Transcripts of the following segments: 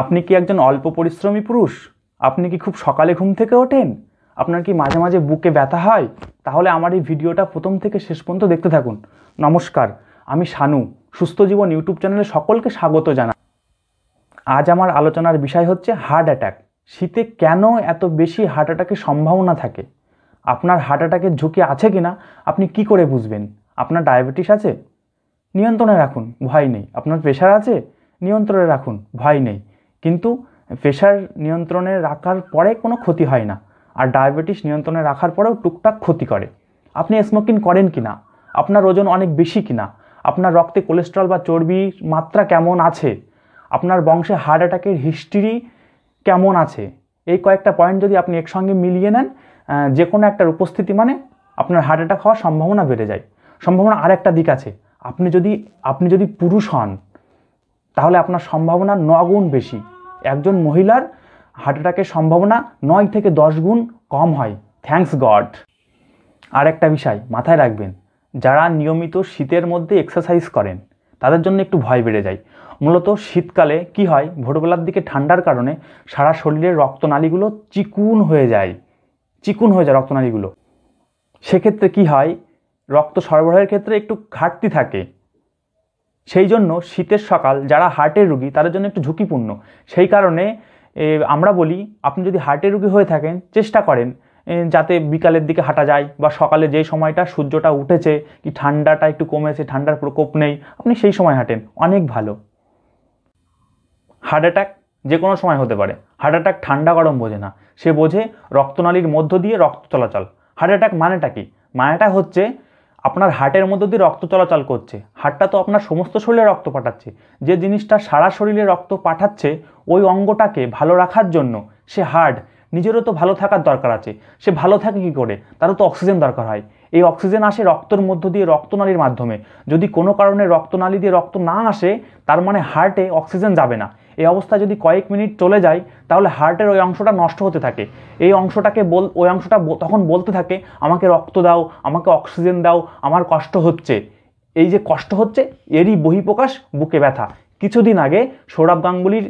আপনি কি একজন অল্প পরিশ্রমী পুরুষ আপনি কি খুব সকালে ঘুম থেকে ওঠেন আপনার কি মাঝে মাঝে বুকে ব্যথা হয় তাহলে আমার এই ভিডিওটা প্রথম থেকে শেষ পর্যন্ত দেখতে থাকুন নমস্কার আমি শানু সুস্থ জীবন ইউটিউব চ্যানেলে সকলকে স্বাগত জানা আজ আমার আলোচনার বিষয় হচ্ছে হার্ট অ্যাটাক শীতে কেন এত বেশি হার্ট অ্যাটাকের সম্ভাবনা থাকে আপনার হার্ট অ্যাটাকের ঝুঁকি আছে কি না আপনি কি করে বুঝবেন আপনার ডায়াবেটিস আছে নিয়ন্ত্রণে রাখুন ভয় নেই আপনার প্রেশার আছে নিয়ন্ত্রণে রাখুন ভয় নেই কিন্তু প্রেশার নিয়ন্ত্রণে রাখার পরে কোনো ক্ষতি হয় না আর ডায়াবেটিস নিয়ন্ত্রণে রাখার পরেও টুকটাক ক্ষতি করে আপনি স্মোকিং করেন কি না আপনার ওজন অনেক বেশি কি না আপনার রক্তে কোলেস্ট্রল বা চর্বির মাত্রা কেমন আছে আপনার বংশে হার্ট অ্যাটাকের হিস্ট্রি কেমন আছে এই কয়েকটা পয়েন্ট যদি আপনি একসঙ্গে মিলিয়ে নেন যে কোনো একটার উপস্থিতি মানে আপনার হার্ট অ্যাটাক হওয়ার সম্ভাবনা বেড়ে যায় সম্ভাবনা আরেকটা দিক আছে আপনি যদি আপনি যদি পুরুষ হন তাহলে আপনার সম্ভাবনা নগুণ বেশি একজন মহিলার হার্ট অ্যাটাকের সম্ভাবনা নয় থেকে দশ গুণ কম হয় থ্যাংকস গড আর একটা বিষয় মাথায় রাখবেন যারা নিয়মিত শীতের মধ্যে এক্সারসাইজ করেন তাদের জন্য একটু ভয় বেড়ে যায় মূলত শীতকালে কি হয় ভোরবেলার দিকে ঠান্ডার কারণে সারা শরীরের রক্তনালীগুলো চিকুন হয়ে যায় চিকুন হয়ে যায় রক্তনালীগুলো সেক্ষেত্রে কি হয় রক্ত সরবরাহের ক্ষেত্রে একটু ঘাটতি থাকে সেই জন্য শীতের সকাল যারা হার্টের রুগী তাদের জন্য একটু ঝুঁকিপূর্ণ সেই কারণে আমরা বলি আপনি যদি হার্টের রুগী হয়ে থাকেন চেষ্টা করেন যাতে বিকালের দিকে হাঁটা যায় বা সকালে যে সময়টা সূর্যটা উঠেছে কি ঠান্ডাটা একটু কমেছে ঠান্ডার প্রকোপ নেই আপনি সেই সময় হাঁটেন অনেক ভালো হার্ট অ্যাটাক যে কোনো সময় হতে পারে হার্ট অ্যাটাক ঠান্ডা গরম বোঝে না সে বোঝে রক্তনালীর মধ্য দিয়ে রক্ত চলাচল হার্ট অ্যাটাক মানেটা কি মানেটা হচ্ছে আপনার হার্টের মধ্য দিয়ে রক্ত চলাচল করছে হার্টটা তো আপনার সমস্ত শরীরে রক্ত পাঠাচ্ছে যে জিনিসটা সারা শরীরে রক্ত পাঠাচ্ছে ওই অঙ্গটাকে ভালো রাখার জন্য সে হার্ট নিজেরও তো ভালো থাকার দরকার আছে সে ভালো থাকে কী করে তারও তো অক্সিজেন দরকার হয় এই অক্সিজেন আসে রক্তর মধ্য দিয়ে রক্তনালীর মাধ্যমে যদি কোনো কারণে রক্তনালী দিয়ে রক্ত না আসে তার মানে হার্টে অক্সিজেন যাবে না এই অবস্থা যদি কয়েক মিনিট চলে যায় তাহলে হার্টের ওই অংশটা নষ্ট হতে থাকে এই অংশটাকে বল ওই অংশটা তখন বলতে থাকে আমাকে রক্ত দাও আমাকে অক্সিজেন দাও আমার কষ্ট হচ্ছে এই যে কষ্ট হচ্ছে এরই বহিপ্রকাশ বুকে ব্যথা কিছুদিন আগে সৌরভ গাঙ্গুলির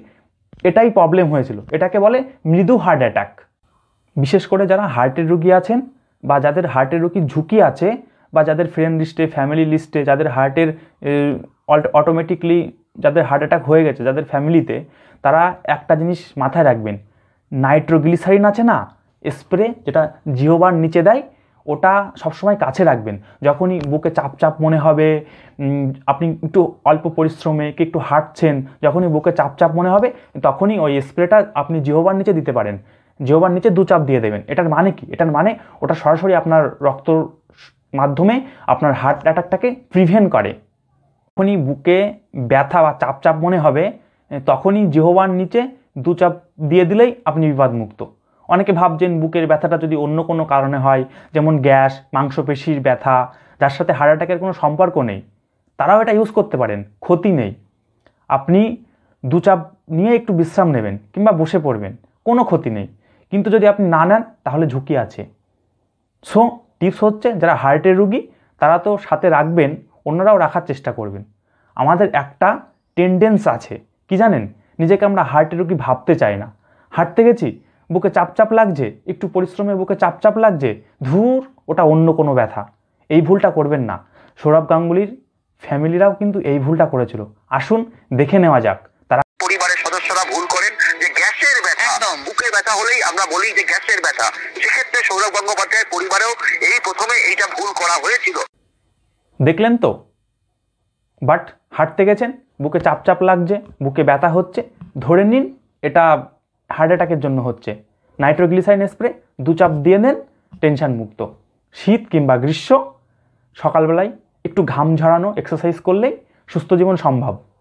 এটাই প্রবলেম হয়েছিল এটাকে বলে মৃদু হার্ট অ্যাটাক বিশেষ করে যারা হার্টের রুগী আছেন বা যাদের হার্টের রুগী ঝুঁকি আছে বা যাদের ফ্রেন্ড লিস্টে ফ্যামিলি লিস্টে যাদের হার্টের অটোমেটিকলি যাদের হার্ট অ্যাটাক হয়ে গেছে যাদের ফ্যামিলিতে তারা একটা জিনিস মাথায় রাখবেন নাইট্রোগ্লিসারিন আছে না স্প্রে যেটা জিওবার নিচে দেয় ওটা সবসময় কাছে রাখবেন যখনই বুকে চাপ চাপ মনে হবে আপনি একটু অল্প পরিশ্রমে কি একটু হাঁটছেন যখনই বুকে চাপ চাপ মনে হবে তখনই ওই স্প্রেটা আপনি জিহোবার নিচে দিতে পারেন জিওবার নিচে দু চাপ দিয়ে দেবেন এটার মানে কি এটার মানে ওটা সরাসরি আপনার রক্ত মাধ্যমে আপনার হার্ট অ্যাটাকটাকে প্রিভেন্ট করে যখনই বুকে ব্যথা বা চাপ চাপ মনে হবে তখনই জিহবার নিচে দু চাপ দিয়ে দিলেই আপনি বিবাদমুক্ত অনেকে ভাবছেন বুকের ব্যথাটা যদি অন্য কোনো কারণে হয় যেমন গ্যাস মাংসপেশির ব্যথা যার সাথে হার্ট অ্যাটাকের কোনো সম্পর্ক নেই তারাও এটা ইউজ করতে পারেন ক্ষতি নেই আপনি দু চাপ নিয়ে একটু বিশ্রাম নেবেন কিংবা বসে পড়বেন কোনো ক্ষতি নেই কিন্তু যদি আপনি না নেন তাহলে ঝুঁকি আছে সো টিপস হচ্ছে যারা হার্টের রুগী তারা তো সাথে রাখবেন অন্যরাও রাখার চেষ্টা করবেন আমাদের একটা টেন্ডেন্স আছে কি জানেন নিজেকে আমরা হার্টের রোগী ভাবতে চাই না হাঁটতে গেছি বুকে চাপচাপ লাগছে একটু পরিশ্রমের বুকে চাপচাপ লাগছে ধূর ওটা অন্য কোনো ব্যথা এই ভুলটা করবেন না সৌরভ গাঙ্গুলির ফ্যামিলিরাও কিন্তু এই ভুলটা করেছিল আসুন দেখে নেওয়া যাক তারা পরিবারের সদস্যরা ভুল করেন যে গ্যাসের ব্যথা বুকের ব্যথা হলেই আমরা বলি যে গ্যাসের ব্যথা সেক্ষেত্রে সৌরভ গঙ্গোপাধ্যায়ের পরিবারেও এই প্রথমে এইটা ভুল করা হয়েছিল দেখলেন তো বাট হাঁটতে গেছেন বুকে চাপ চাপ লাগছে বুকে ব্যথা হচ্ছে ধরে নিন এটা হার্ট অ্যাটাকের জন্য হচ্ছে নাইট্রোগ্লিসাইন স্প্রে দু চাপ দিয়ে নেন টেনশান মুক্ত শীত কিংবা গ্রীষ্ম সকালবেলায় একটু ঘাম ঝরানো এক্সারসাইজ করলেই সুস্থ জীবন সম্ভব